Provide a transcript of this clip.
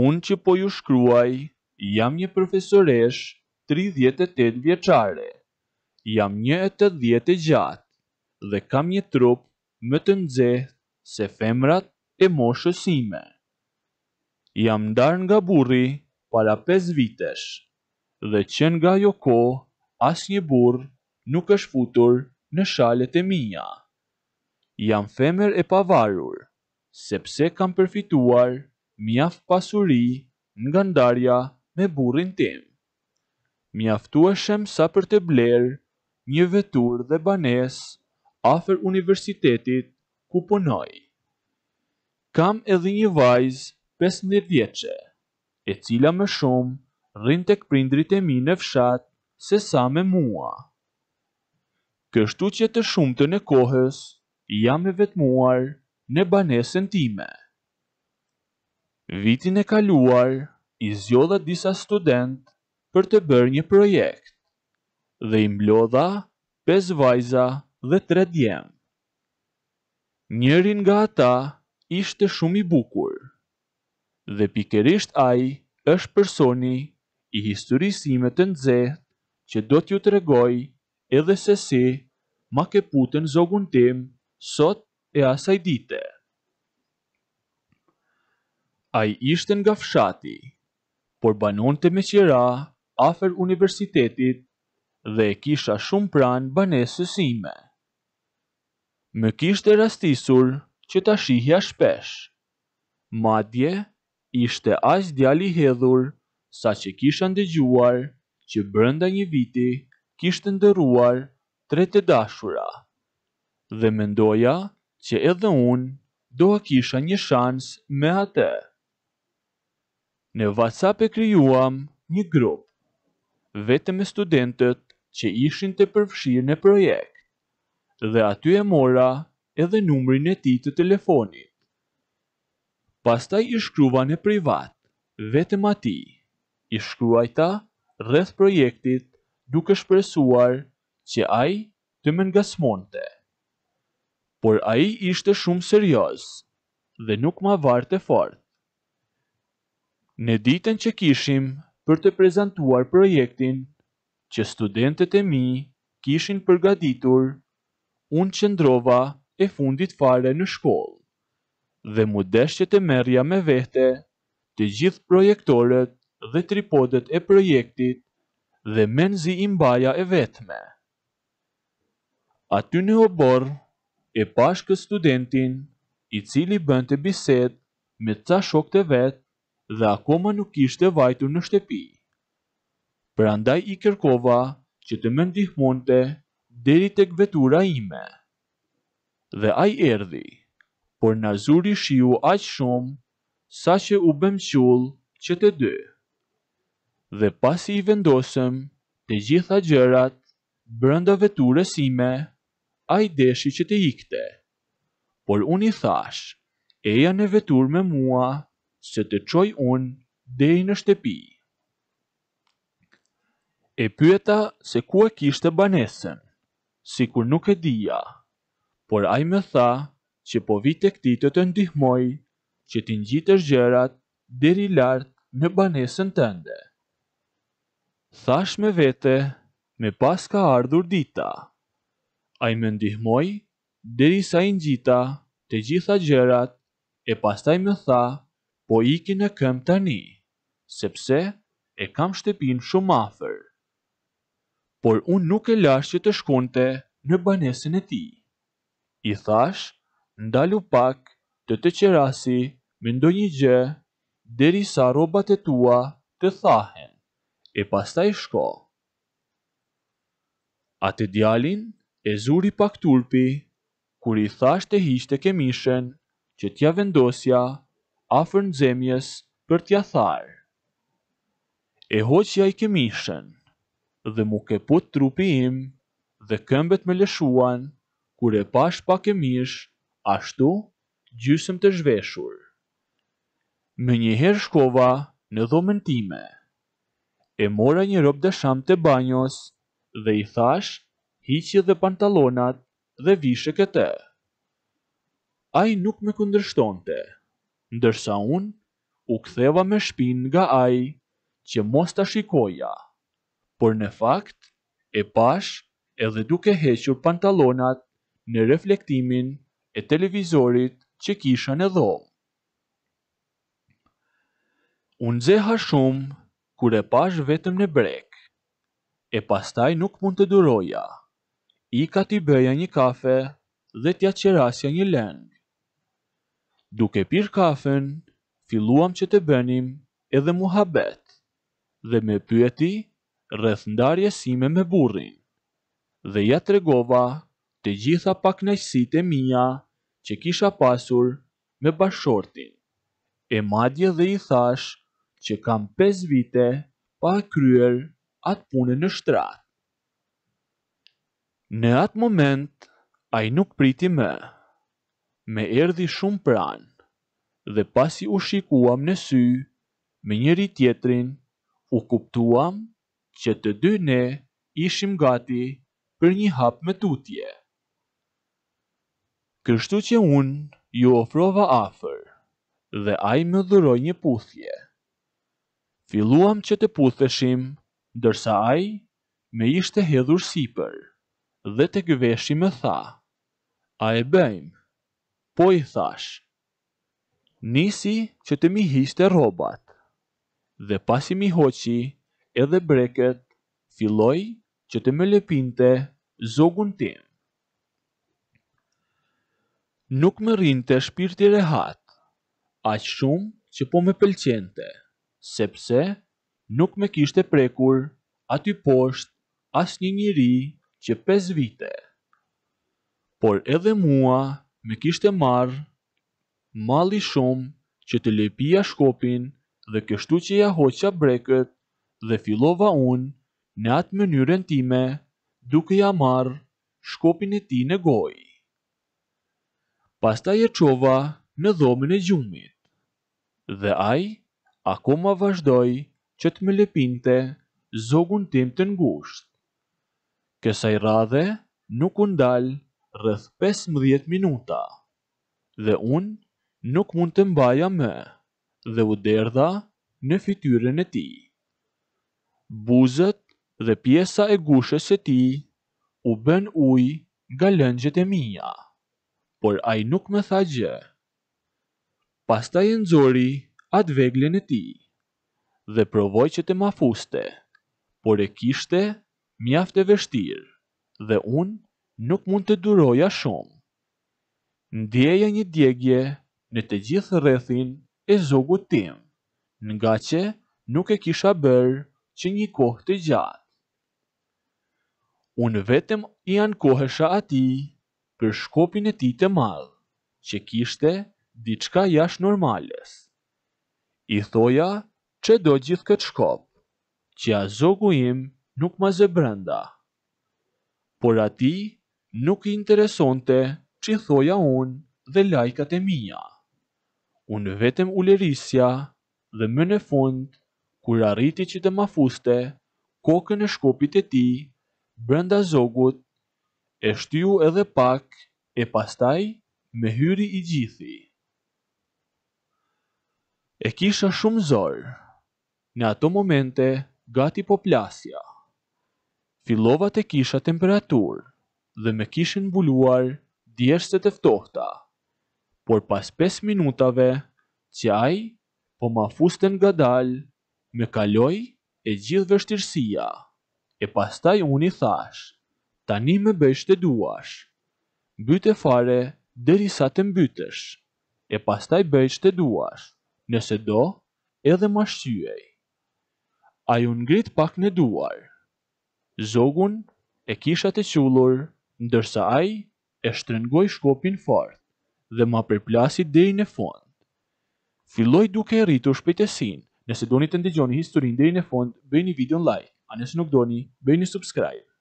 Unë që po ju shkruaj, jam një profesoresh 38 vjeqare, jam një e të djetë gjatë dhe kam një trup më të nxehtë se femrat e moshësime. Jam ndarë nga burri para 5 vitesh dhe qenë nga jo ko as një burr nuk është futur në shalet e minja. Jam femër e pavarur, sepse kam përfituar një mjaft pasuri nga ndarja me burrin tim. Mjaftueshëm sa për të bler një vetur dhe banes afer universitetit ku punoj. Kam edhe një vajzë 15 vjeqe, e cila më shumë rrin të këprindrit e mi në fshat se sa me mua. Kështu që të shumë të në kohës, jam e vetmuar në banesën time. Vitin e kaluar, i zjodha disa student për të bërë një projekt, dhe i mblodha 5 vajza dhe 3 djem. Njërin nga ata ishte shumë i bukur, dhe pikerisht ai është personi i historisime të nxehtë që do t'ju të regoj edhe se si ma ke putën zogun tim sot e asaj dite a i ishte nga fshati, por banon të meqera afer universitetit dhe e kisha shumë pran banesësime. ime. Më kishte rastisur që ta shihja shpesh. Madje, ishte as djali hedhur sa që kisha ndëgjuar që brënda një viti kishtë ndëruar tre të dashura. Dhe mendoja që edhe unë do a kisha një shans me atër në WhatsApp e krijuam një grup vetëm me studentët që ishin të përfshirë në projekt. Dhe aty e mora edhe numrin e tij të telefonit. Pastaj i shkruva në privat vetëm atij. I shkruajta rreth projektit duke shpresuar që ai të më ngasmonte. Por ai ishte shumë serioz dhe nuk ma varte fort në ditën që kishim për të prezentuar projektin që studentet e mi kishin përgaditur unë qëndrova e fundit fare në shkollë dhe mu deshqet e merja me vete të gjithë projektorët dhe tripodet e projektit dhe menzi imbaja e vetme. Aty në obor e pashkë studentin i cili bënd të biset me të shok të vet dhe akoma nuk ishte vajtur në shtëpi. Prandaj i kërkova që të më ndihmonte deri tek vetura ime. Dhe ai erdhi, por na zuri shiu aq shumë sa që u bëm qull që të dy. Dhe pasi i vendosëm të gjitha gjërat brënda veturës ime, a i deshi që të ikte. Por unë i thash, eja në vetur me mua, se të qoj unë i në shtepi. E pyeta se ku e kishte banesën, si kur nuk e dija, por aj me tha që po vite këti të të ndihmoj që t'in gjitë gjërat deri lartë në banesën tënde. Thash me vete, me pas ka ardhur dita. A i me ndihmoj, deri sa i ngjita të gjitha gjërat, e pastaj me tha po iki në këm tani, sepse e kam shtepin shumë afer. Por unë nuk e lash që të shkonte në banesin e ti. I thash, ndalu pak të të qerasi me ndonjë gjë, deri sa robat e tua të thahen, e pastaj shko. A të djalin e zuri pak tulpi, kur i thash të hishte kemishen që t'ja vendosja afër në zemjes për t'ja tharë. E hoqja i kemishën, dhe mu ke put trupi im, dhe këmbet me lëshuan, kure pash pa kemish, ashtu gjysëm të zhveshur. Me njëherë shkova në dhomën time, e mora një rop dësham të banjos, dhe i thash, hiqje dhe pantalonat dhe vishë këte. Ai nuk me kundrështonte, ndërsa unë u ktheva me shpin nga ai që mos ta shikoja. Por në fakt e pash edhe duke hequr pantallonat në reflektimin e televizorit që kisha në dhomë. Unë zeha shumë kur e pash vetëm në brek. E pastaj nuk mund të duroja. I ka t'i bëja një kafe dhe t'ja qerasja një lenë. Duke pirë kafen, filluam që të bënim edhe muhabet, dhe me pyeti rreth ndarje sime me burrin. Dhe ja të regova të gjitha pak në qësit e mija që kisha pasur me bashortin. E madje dhe i thash që kam 5 vite pa kryer atë punë në shtrat. Në atë moment, a i nuk priti me me erdi shumë pranë, dhe pasi u shikuam në sy, me njëri tjetrin, u kuptuam që të dy ne ishim gati për një hap me tutje. Kështu që unë ju ofrova afer, dhe ajë më dhuroj një puthje. Filuam që të putheshim, dërsa ajë me ishte hedhur siper, dhe të gëveshim e tha, a e bëjmë, po i thash, nisi që të mi hishte robat, dhe pasi mi hoqi edhe breket, filoj që të me lepinte zogun tim. Nuk më rinte shpirti rehat, aq shumë që po me pëlqente, sepse nuk me kishte prekur aty poshtë as një njëri që pes vite. Por edhe mua me kishte marrë mali shumë që të lepia shkopin dhe kështu që ja hoqa breket dhe filova unë në atë mënyrën time duke ja marrë shkopin e ti në gojë. Pasta e qova në dhomën e gjumit dhe aj akoma vazhdoj që të me lepinte zogun tim të ngusht. Kësaj radhe nuk undalë rrëth 15 minuta, dhe unë nuk mund të mbaja me, dhe u derdha në fityren e ti. Buzët dhe pjesa e gushës e ti u bën uj nga lëngjët e mija, por ai nuk me tha gjë. Pasta i nëzori atë veglin e ti, dhe provoj që të ma fuste, por e kishte mjaft e vështirë, dhe unë nuk mund të duroja shumë. Ndjeja një djegje në të gjithë rrethin e zogu tim, nga që nuk e kisha bërë që një kohë të gjatë. Unë vetëm i anë kohësha ati për shkopin e ti të madhë, që kishte diçka jash normales. I thoja që do gjithë këtë shkop, që a zogu im nuk ma zë brenda. Por ati nuk i interesonte që thoja unë dhe lajkat e mija. Unë vetëm u dhe më në fund, kur arriti që të ma fuste, kokën e shkopit e ti, brenda zogut, e shtiu edhe pak, e pastaj me hyri i gjithi. E kisha shumë zorë, në ato momente gati po plasja. Filovat e kisha temperaturë, dhe me kishin buluar djeshtet e ftohta. Por pas 5 minutave, qaj po ma fusten nga dal, me kaloj e gjithë vështirësia. E pastaj unë i thash, tani me bëjsh të duash. e fare, dhe sa të mbytësh, E pastaj bëjsh të duash, nëse do, edhe ma shqyej. A ju ngrit pak në duar. Zogun e kisha të qullur, ndërsa ai e shtrëngoi shkopin fort dhe ma përplasi deri në fund. Filloi duke e rritur shpejtësinë. Nëse doni të ndigjoni historinë deri në fund, bëjeni video like. A nëse nuk doni, bëjeni subscribe.